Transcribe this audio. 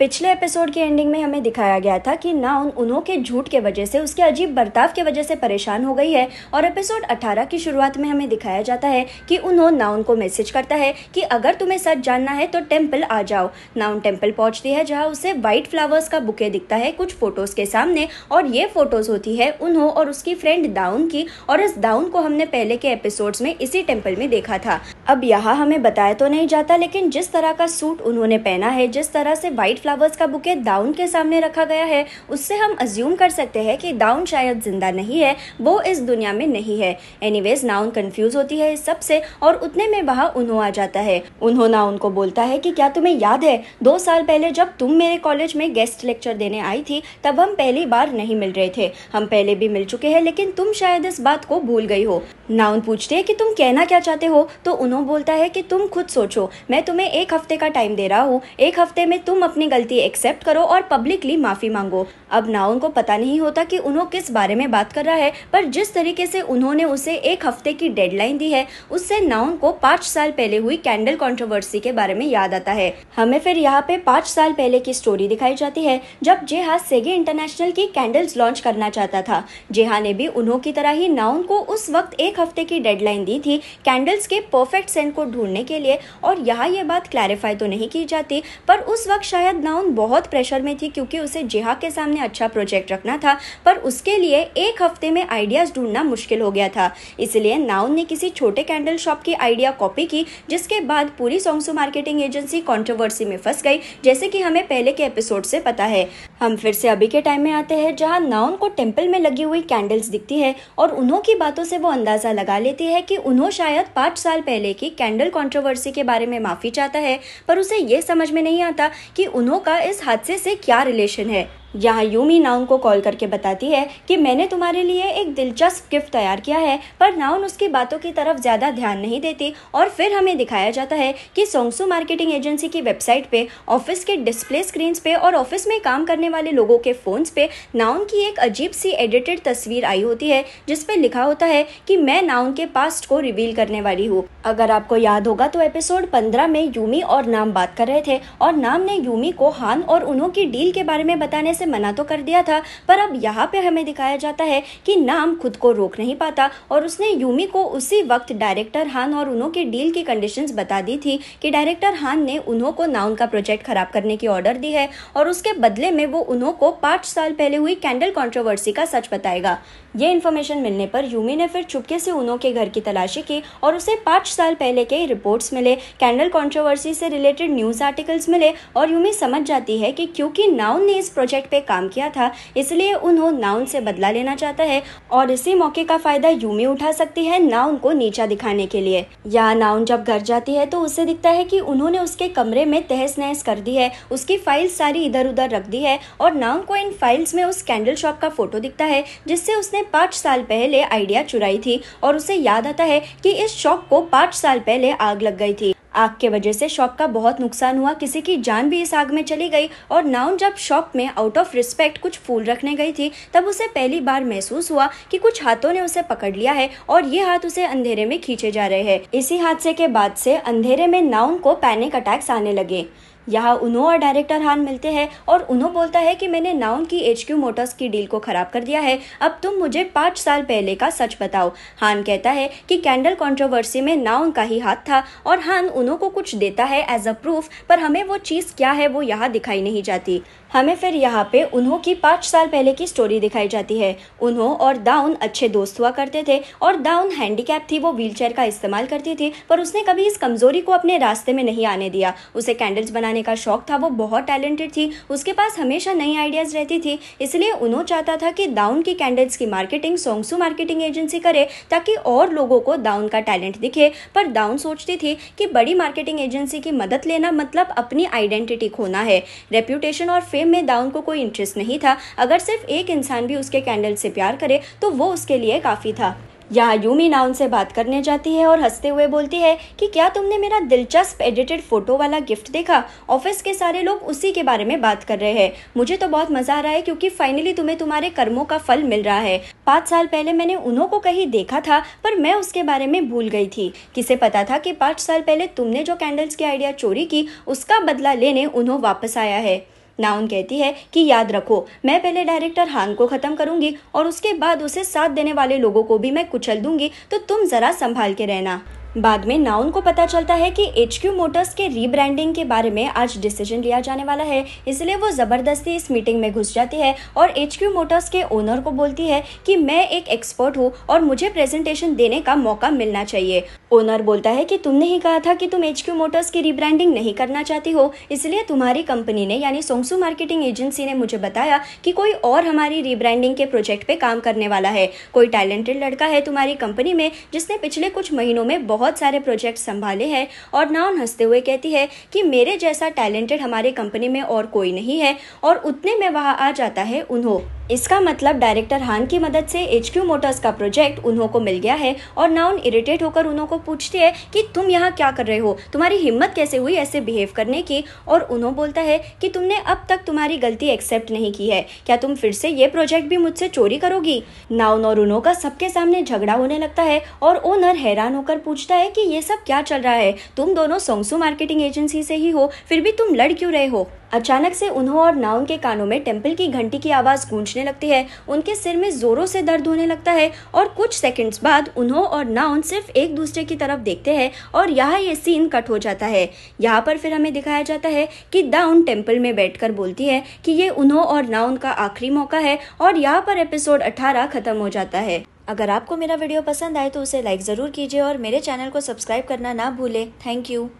पिछले एपिसोड की एंडिंग में हमें दिखाया गया था कि नाउन उन्हों के झूठ के वजह से उसके अजीब बर्ताव के वजह से परेशान हो गई है और एपिसोड 18 की शुरुआत में हमें दिखाया जाता है कि उन्हों ना उनको मैसेज करता है कि अगर तुम्हें सच जानना है तो टेम्पल आ जाओ उन टेम्पल पहुंचती है जहाँ उसे व्हाइट फ्लावर्स का बुके दिखता है कुछ फोटोज के सामने और ये फोटोज होती है उन्हों और उसकी फ्रेंड दाउन की और इस दाउन को हमने पहले के एपिसोड में इसी टेम्पल में देखा था अब यहाँ हमें बताया तो नहीं जाता लेकिन जिस तरह का सूट उन्होंने पहना है जिस तरह से व्हाइट फ्लावर्स का बुके दाउन के सामने रखा गया है उससे हम अज्यूम कर सकते हैं कि दाउन शायद जिंदा नहीं है वो इस दुनिया में नहीं है एनीवेज नाउन कंफ्यूज होती है इस सब से और उतने में वहाँ उन्हों आ जाता है उन्हो नाउन को बोलता है कि क्या तुम्हें याद है दो साल पहले जब तुम मेरे कॉलेज में गेस्ट लेक्चर देने आई थी तब हम पहली बार नहीं मिल रहे थे हम पहले भी मिल चुके हैं लेकिन तुम शायद इस बात को भूल गई हो नाउन पूछते हैं कि तुम कहना क्या चाहते हो तो उन्होंने बोलता है कि तुम खुद सोचो मैं तुम्हें एक हफ्ते का टाइम दे रहा हूँ एक हफ्ते में तुम अपनी गलती गलती एक्सेप्ट करो और पब्लिकली माफ़ी मांगो अब ना उनको पता नहीं होता कि उन्हों किस बारे में बात कर रहा है पर जिस तरीके से उन्होंने उसे एक हफ्ते की डेडलाइन दी है उससे नाउन को पाँच साल पहले हुई कैंडल कॉन्ट्रोवर्सी के बारे में याद आता है हमें फिर यहाँ पे पाँच साल पहले की स्टोरी दिखाई जाती है जब जेहा सेगे इंटरनेशनल की कैंडल्स लॉन्च करना चाहता था जेहा ने भी उन्हों की तरह ही नाउन को उस वक्त एक हफ्ते की डेडलाइन दी थी कैंडल्स के परफेक्ट सेंट को ढूंढने के लिए और यहाँ ये बात क्लैरिफाई तो नहीं की जाती पर उस वक्त शायद नाउन बहुत प्रेशर में थी क्योंकि उसे जिहा के सामने अच्छा प्रोजेक्ट रखना था पर उसके लिए एक हफ्ते में आइडियाज़ ढूंढना मुश्किल हो गया था इसलिए नाउन ने किसी छोटे कैंडल शॉप की आइडिया कॉपी की जिसके बाद पूरी सोंगसू मार्केटिंग एजेंसी कॉन्ट्रोवर्सी में फंस गई जैसे कि हमें पहले के एपिसोड से पता है हम फिर से अभी के टाइम में आते हैं जहाँ नाउन को टेम्पल में लगी हुई कैंडल्स दिखती है और उन्हों की बातों से वो अंदाज़ा लगा लेती है कि उन्हों शायद पाँच साल पहले की कैंडल कॉन्ट्रोवर्सी के बारे में माफ़ी चाहता है पर उसे ये समझ में नहीं आता कि उन्होंने दोनों का इस हादसे से क्या रिलेशन है जहाँ यूमी नाउन को कॉल करके बताती है कि मैंने तुम्हारे लिए एक दिलचस्प गिफ्ट तैयार किया है पर नाउन उसकी बातों की तरफ ज़्यादा ध्यान नहीं देती और फिर हमें दिखाया जाता है कि सोंगसू मार्केटिंग एजेंसी की वेबसाइट पे ऑफिस के डिस्प्ले स्क्रीन पे और ऑफिस में काम करने वाले लोगों के फ़ोन्स पे नाउन की एक अजीब सी एडिटेड तस्वीर आई होती है जिसपे लिखा होता है कि मैं नाउन के पास्ट को रिवील करने वाली हूँ अगर आपको याद होगा तो एपिसोड पंद्रह में यूमी और नाम बात कर रहे थे और नाम ने यूमी को हान और उन्हों की डील के बारे में बताने से मना तो कर दिया था पर अब यहाँ पे हमें दिखाया जाता है कि नाम खुद को रोक नहीं पाता और उसने यूमी को उसी वक्त डायरेक्टर हान और उन्हों के डील की कंडीशन बता दी थी कि डायरेक्टर हान ने उन्हों को नाउन का प्रोजेक्ट खराब करने की ऑर्डर दी है और उसके बदले में वो उन्हों को पांच साल पहले हुई कैंडल कॉन्ट्रोवर्सी का सच बताएगा ये इन्फॉर्मेशन मिलने पर यूमी ने फिर चुपके से उनों के घर की तलाशी की और उसे पाँच साल पहले के रिपोर्ट्स मिले कैंडल कंट्रोवर्सी से रिलेटेड न्यूज़ आर्टिकल्स मिले और यूमी समझ जाती है कि क्योंकि नाउन ने इस प्रोजेक्ट पे काम किया था इसलिए उन्हों नाउन से बदला लेना चाहता है और इसी मौके का फ़ायदा यूमी उठा सकती है नाउन को नीचा दिखाने के लिए या नाउन जब घर जाती है तो उसे दिखता है की उन्होंने उसके कमरे में तहस नहस कर दी है उसकी फाइल सारी इधर उधर रख दी है और नाउन को इन फाइल्स में उस कैंडल शॉप का फोटो दिखता है जिससे उसने उसने पाँच साल पहले आइडिया चुराई थी और उसे याद आता है कि इस शॉप को पाँच साल पहले आग लग गई थी आग के वजह से शॉप का बहुत नुकसान हुआ किसी की जान भी इस आग में चली गई और नाउन जब शॉप में आउट ऑफ रिस्पेक्ट कुछ फूल रखने गई थी तब उसे पहली बार महसूस हुआ कि कुछ हाथों ने उसे पकड़ लिया है और ये हाथ उसे अंधेरे में खींचे जा रहे हैं इसी हादसे के बाद से अंधेरे में नाउन को पैनिक अटैक्स आने लगे यहाँ उन्हों और डायरेक्टर हान मिलते हैं और उन्हों बोलता है कि मैंने नाउन की क्यू मोटर्स की डील को खराब कर दिया है अब तुम मुझे पाँच साल पहले का सच बताओ हान कहता है कि कैंडल कंट्रोवर्सी में नाउन का ही हाथ था और हान उन्हों को कुछ देता है एज अ प्रूफ पर हमें वो चीज़ क्या है वो यहाँ दिखाई नहीं जाती हमें फिर यहाँ पे उन्हों की पाँच साल पहले की स्टोरी दिखाई जाती है उन्हों और दाउन अच्छे दोस्त हुआ करते थे और दाउन हैंडीकैप थी वो व्हीलचेयर का इस्तेमाल करती थी पर उसने कभी इस कमजोरी को अपने रास्ते में नहीं आने दिया उसे कैंडल्स बना बनाने का शौक था वो बहुत टैलेंटेड थी उसके पास हमेशा नई आइडियाज़ रहती थी इसलिए उन्होंने चाहता था कि दाउन की कैंडल्स की मार्केटिंग सोंगसू मार्केटिंग एजेंसी करे ताकि और लोगों को दाउन का टैलेंट दिखे पर दाउन सोचती थी कि बड़ी मार्केटिंग एजेंसी की मदद लेना मतलब अपनी आइडेंटिटी खोना है रेप्यूटेशन और फेम में दाउन को कोई इंटरेस्ट नहीं था अगर सिर्फ एक इंसान भी उसके कैंडल से प्यार करे तो वो उसके लिए काफ़ी था यहाँ यूमी ना उनसे बात करने जाती है और हंसते हुए बोलती है कि क्या तुमने मेरा दिलचस्प एडिटेड फोटो वाला गिफ्ट देखा ऑफिस के सारे लोग उसी के बारे में बात कर रहे हैं मुझे तो बहुत मजा आ रहा है क्योंकि फाइनली तुम्हें तुम्हारे कर्मों का फल मिल रहा है पाँच साल पहले मैंने उन्हों को कहीं देखा था पर मैं उसके बारे में भूल गई थी किसे पता था कि पाँच साल पहले तुमने जो कैंडल्स की आइडिया चोरी की उसका बदला लेने उन्हों वापस आया है नाउन कहती है कि याद रखो मैं पहले डायरेक्टर हान को ख़त्म करूंगी और उसके बाद उसे साथ देने वाले लोगों को भी मैं कुचल दूंगी तो तुम ज़रा संभाल के रहना बाद में नाउन को पता चलता है कि एच क्यू मोटर्स के रीब्रांडिंग के बारे में आज डिसीजन लिया जाने वाला है इसलिए वो ज़बरदस्ती इस मीटिंग में घुस जाती है और एच क्यू मोटर्स के ओनर को बोलती है कि मैं एक एक्सपर्ट हूँ और मुझे प्रेजेंटेशन देने का मौका मिलना चाहिए ओनर बोलता है कि तुमने ही कहा था कि तुम एच क्यू मोटर्स की रीब्रांडिंग नहीं करना चाहती हो इसलिए तुम्हारी कंपनी ने यानी सोंगसू मार्केटिंग एजेंसी ने मुझे बताया कि कोई और हमारी रीब्रांडिंग के प्रोजेक्ट पे काम करने वाला है कोई टैलेंटेड लड़का है तुम्हारी कंपनी में जिसने पिछले कुछ महीनों में बहुत बहुत सारे प्रोजेक्ट संभाले हैं और नाउन हंसते हुए कहती है कि मेरे जैसा टैलेंटेड हमारे कंपनी में और कोई नहीं है और उतने में वहाँ आ जाता है उन्हों इसका मतलब डायरेक्टर हान की मदद से एच मोटर्स का प्रोजेक्ट उन्हों को मिल गया है और नाउन इरिटेट होकर उन्हों को पूछती है कि तुम यहाँ क्या कर रहे हो तुम्हारी हिम्मत कैसे हुई ऐसे बिहेव करने की और उन्हों बोलता है कि तुमने अब तक तुम्हारी गलती एक्सेप्ट नहीं की है क्या तुम फिर से ये प्रोजेक्ट भी मुझसे चोरी करोगी नाउन और उन्हों का सबके सामने झगड़ा होने लगता है और ओनर हैरान होकर पूछता है कि ये सब क्या चल रहा है तुम दोनों सोंगसू मार्केटिंग एजेंसी से ही हो फिर भी तुम लड़ क्यों रहे हो अचानक से उन्हों और नाउन के कानों में टेम्पल की घंटी की आवाज़ गूंजने लगती है उनके सिर में ज़ोरों से दर्द होने लगता है और कुछ सेकंड्स बाद उन्हों और नाउन सिर्फ एक दूसरे की तरफ देखते हैं और यहाँ ये सीन कट हो जाता है यहाँ पर फिर हमें दिखाया जाता है कि दाउन टेम्पल में बैठकर बोलती है कि ये उन्हों और नाउन का आखिरी मौका है और यहाँ पर एपिसोड अठारह खत्म हो जाता है अगर आपको मेरा वीडियो पसंद आए तो उसे लाइक ज़रूर कीजिए और मेरे चैनल को सब्सक्राइब करना ना भूलें थैंक यू